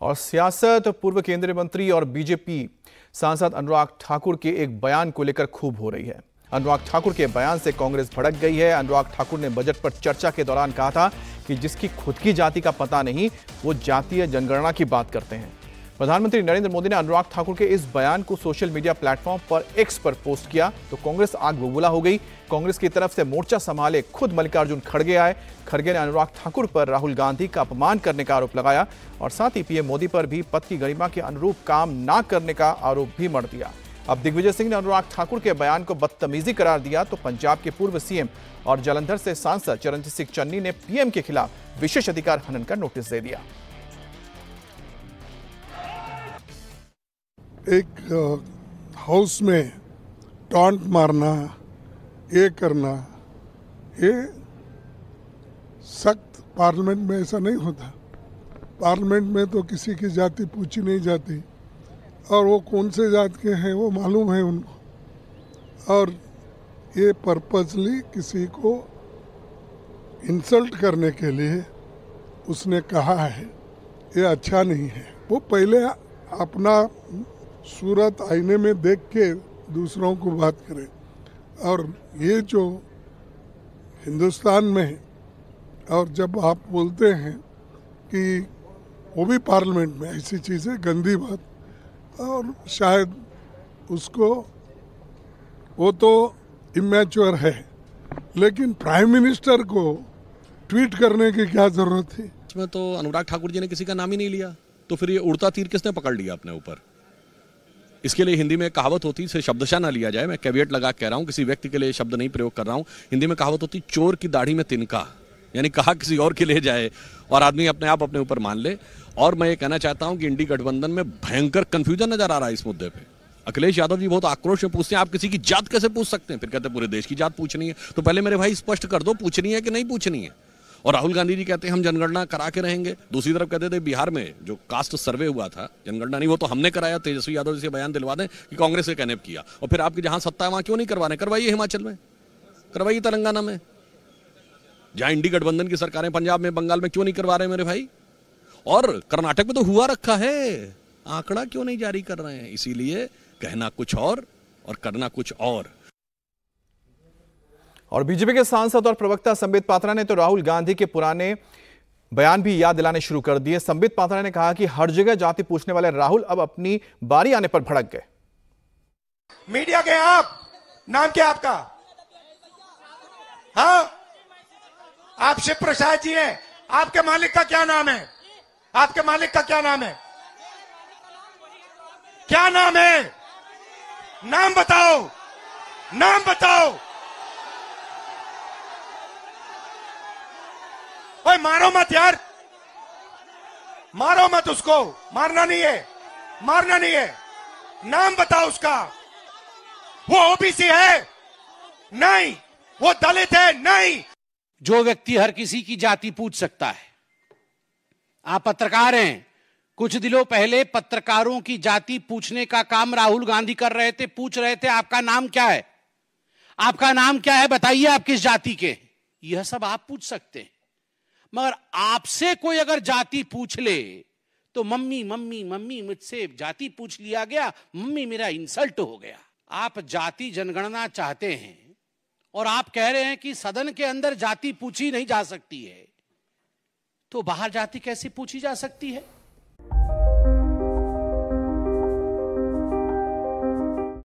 और सियासत पूर्व केंद्रीय मंत्री और बीजेपी सांसद अनुराग ठाकुर के एक बयान को लेकर खूब हो रही है अनुराग ठाकुर के बयान से कांग्रेस भड़क गई है अनुराग ठाकुर ने बजट पर चर्चा के दौरान कहा था कि जिसकी खुद की जाति का पता नहीं वो जातीय जनगणना की बात करते हैं प्रधानमंत्री नरेंद्र मोदी ने अनुराग ठाकुर के इस बयान को सोशल मीडिया प्लेटफॉर्म पर एक्स पर पोस्ट किया तो कांग्रेस आग बबूला हो गई कांग्रेस की तरफ से मोर्चा संभाले खुद मल्लिकार्जुन खड़गे आए खड़गे ने अनुराग ठाकुर पर राहुल गांधी का अपमान करने का आरोप लगाया और साथ ही पीएम मोदी पर भी पद की गरिमा के अनुरूप काम न करने का आरोप भी मर दिया अब दिग्विजय सिंह ने अनुराग ठाकुर के बयान को बदतमीजी करार दिया तो पंजाब के पूर्व सीएम और जलंधर से सांसद चरणजीत सिंह चन्नी ने पीएम के खिलाफ विशेष अधिकार हनन का नोटिस दे दिया एक हाउस में टॉन्ट मारना ये करना ये सख्त पार्लियामेंट में ऐसा नहीं होता पार्लियामेंट में तो किसी की जाति पूछी नहीं जाती और वो कौन से जात के हैं वो मालूम है उनको और ये पर्पजली किसी को इंसल्ट करने के लिए उसने कहा है ये अच्छा नहीं है वो पहले अपना सूरत आईने में देख के दूसरों को बात करें और ये जो हिंदुस्तान में है और जब आप बोलते हैं कि वो भी पार्लियामेंट में ऐसी चीज़ें गंदी बात और शायद उसको वो तो इमेच्योर है लेकिन प्राइम मिनिस्टर को ट्वीट करने की क्या ज़रूरत थी इसमें तो अनुराग ठाकुर जी ने किसी का नाम ही नहीं लिया तो फिर ये उड़ता तीर किसने पकड़ लिया अपने ऊपर इसके लिए हिंदी में कहावत होती है शब्दशा ना लिया जाए मैं कैवियट लगा कह रहा हूँ किसी व्यक्ति के लिए शब्द नहीं प्रयोग कर रहा हूँ हिंदी में कहावत होती चोर की दाढ़ी में तिनका यानी कहा किसी और के लिए जाए और आदमी अपने आप अपने ऊपर मान ले और मैं ये कहना चाहता हूँ कि इंडी गठबंधन में भयंकर कन्फ्यूजन नजर आ रहा है इस मुद्दे पर अखिलेश यादव जी बहुत आक्रोश में पूछते हैं आप किसी की जात कैसे पूछ सकते हैं फिर कहते हैं पूरे देश की जात पूछनी है तो पहले मेरे भाई स्पष्ट कर दो पूछनी है कि नहीं पूछनी है और राहुल गांधी जी कहते हैं हम जनगणना करा के रहेंगे दूसरी तरफ कहते थे बिहार में जो कास्ट सर्वे हुआ था जनगणना नहीं वो तो हमने कराया तेजस्वी यादव जी से बयान दिलवा दें कि कांग्रेस से कैनेप किया और फिर आपकी जहां सत्ता है वहां क्यों नहीं करवा रहे करवाइए हिमाचल में करवाइए तेलंगाना में जहां इंडी गठबंधन की सरकारें पंजाब में बंगाल में क्यों नहीं करवा रहे मेरे भाई और कर्नाटक में तो हुआ रखा है आंकड़ा क्यों नहीं जारी कर रहे हैं इसीलिए कहना कुछ और और करना कुछ और और बीजेपी के सांसद और प्रवक्ता संबित पात्रा ने तो राहुल गांधी के पुराने बयान भी याद दिलाने शुरू कर दिए संबित पात्रा ने कहा कि हर जगह जाति पूछने वाले राहुल अब अपनी बारी आने पर भड़क गए मीडिया के आप नाम क्या आपका हाँ आप शिव प्रसाद जी हैं आपके मालिक का क्या नाम है आपके मालिक का क्या नाम है क्या नाम है नाम बताओ नाम बताओ ओए मारो मत यार मारो मत उसको मारना नहीं है मारना नहीं है नाम बताओ उसका वो ओबीसी है नहीं वो दलित है नहीं जो व्यक्ति हर किसी की जाति पूछ सकता है आप पत्रकार हैं कुछ दिनों पहले पत्रकारों की जाति पूछने का काम राहुल गांधी कर रहे थे पूछ रहे थे आपका नाम क्या है आपका नाम क्या है बताइए आप किस जाति के यह सब आप पूछ सकते हैं मगर आपसे कोई अगर जाति पूछ ले तो मम्मी मम्मी मम्मी मुझसे जाति पूछ लिया गया मम्मी मेरा इंसल्ट हो गया आप जाति जनगणना चाहते हैं और आप कह रहे हैं कि सदन के अंदर जाति पूछी नहीं जा सकती है तो बाहर जाति कैसी पूछी जा सकती है